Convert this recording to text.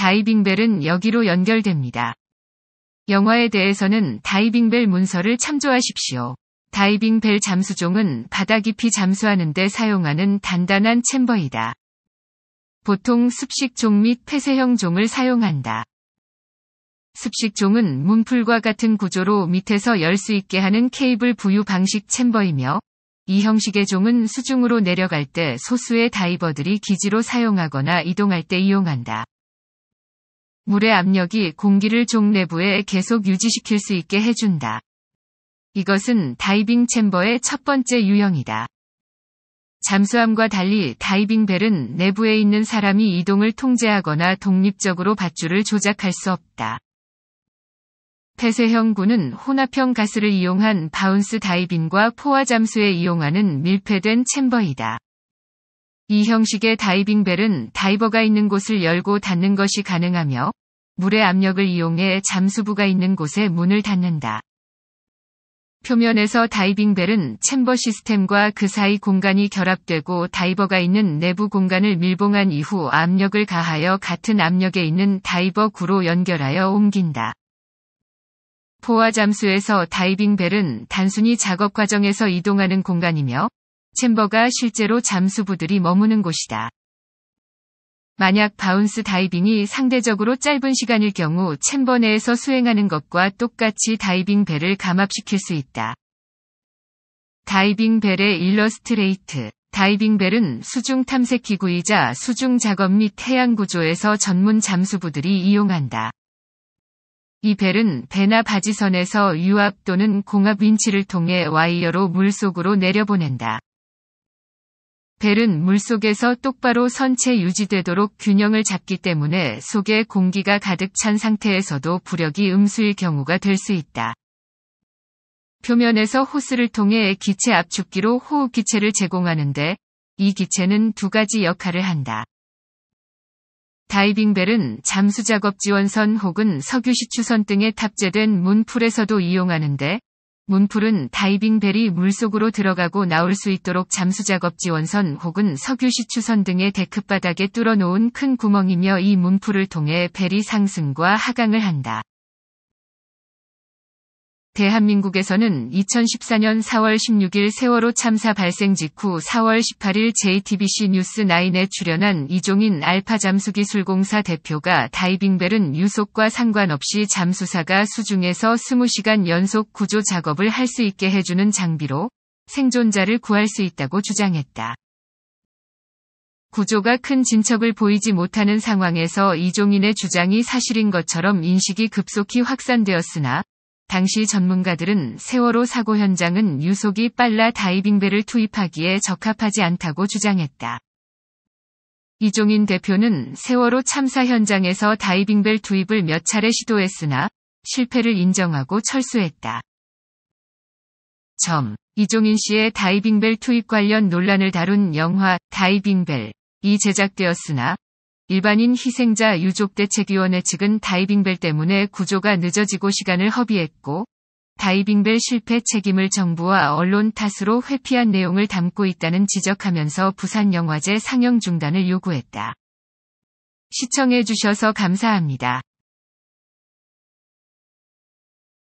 다이빙벨은 여기로 연결됩니다. 영화에 대해서는 다이빙벨 문서를 참조하십시오. 다이빙벨 잠수종은 바다 깊이 잠수하는 데 사용하는 단단한 챔버이다. 보통 습식종 및 폐쇄형 종을 사용한다. 습식종은 문풀과 같은 구조로 밑에서 열 수 있게 하는 케이블 부유 방식 챔버이며 이 형식의 종은 수중으로 내려갈 때 소수의 다이버들이 기지로 사용하거나 이동할 때 이용한다. 물의 압력이 공기를 종 내부에 계속 유지시킬 수 있게 해준다. 이것은 다이빙 챔버의 첫 번째 유형이다. 잠수함과 달리 다이빙 벨은 내부에 있는 사람이 이동을 통제하거나 독립적으로 밧줄을 조작할 수 없다. 폐쇄형 구는 혼합형 가스를 이용한 바운스 다이빙과 포화 잠수에 이용하는 밀폐된 챔버이다. 이 형식의 다이빙 벨은 다이버가 있는 곳을 열고 닫는 것이 가능하며 물의 압력을 이용해 잠수부가 있는 곳에 문을 닫는다. 표면에서 다이빙 벨은 챔버 시스템과 그 사이 공간이 결합되고 다이버가 있는 내부 공간을 밀봉한 이후 압력을 가하여 같은 압력에 있는 다이버 구로 연결하여 옮긴다. 포화 잠수에서 다이빙 벨은 단순히 작업 과정에서 이동하는 공간이며 챔버가 실제로 잠수부들이 머무는 곳이다. 만약 바운스 다이빙이 상대적으로 짧은 시간일 경우 챔버 내에서 수행하는 것과 똑같이 다이빙 벨을 감압시킬 수 있다. 다이빙 벨의 일러스트레이트 다이빙 벨은 수중 탐색 기구이자 수중 작업 및태양 구조에서 전문 잠수부들이 이용한다. 이 벨은 배나 바지선에서 유압 또는 공압 윈치를 통해 와이어로 물속으로 내려보낸다. 벨은 물속에서 똑바로 선체 유지되도록 균형을 잡기 때문에 속에 공기가 가득 찬 상태에서도 부력이 음수일 경우가 될 수 있다. 표면에서 호스를 통해 기체 압축기로 호흡 기체를 제공하는데 이 기체는 두 가지 역할을 한다. 다이빙 벨은 잠수 작업 지원선 혹은 석유 시추선 등에 탑재된 문풀에서도 이용하는데 문풀은 다이빙 벨이 물속으로 들어가고 나올 수 있도록 잠수작업 지원선 혹은 석유시추선 등의 데크바닥에 뚫어놓은 큰 구멍이며 이 문풀을 통해 벨이 상승과 하강을 한다. 대한민국에서는 2014년 4월 16일 세월호 참사 발생 직후 4월 18일 JTBC 뉴스9에 출연한 이종인 알파 잠수기술공사 대표가 다이빙벨은 유속과 상관없이 잠수사가 수중에서 20시간 연속 구조 작업을 할 수 있게 해주는 장비로 생존자를 구할 수 있다고 주장했다. 구조가 큰 진척을 보이지 못하는 상황에서 이종인의 주장이 사실인 것처럼 인식이 급속히 확산되었으나 당시 전문가들은 세월호 사고 현장은 유속이 빨라 다이빙배를 투입하기에 적합하지 않다고 주장했다. 이종인 대표는 세월호 참사 현장에서 다이빙벨 투입을 몇 차례 시도했으나 실패를 인정하고 철수했다. 점. 이종인 씨의 다이빙벨 투입 관련 논란을 다룬 영화 다이빙벨이 제작되었으나 일반인 희생자 유족대책위원회 측은 다이빙벨 때문에 구조가 늦어지고 시간을 허비했고 다이빙벨 실패 책임을 정부와 언론 탓으로 회피한 내용을 담고 있다는 지적하면서 부산영화제 상영 중단을 요구했다. 시청해주셔서 감사합니다.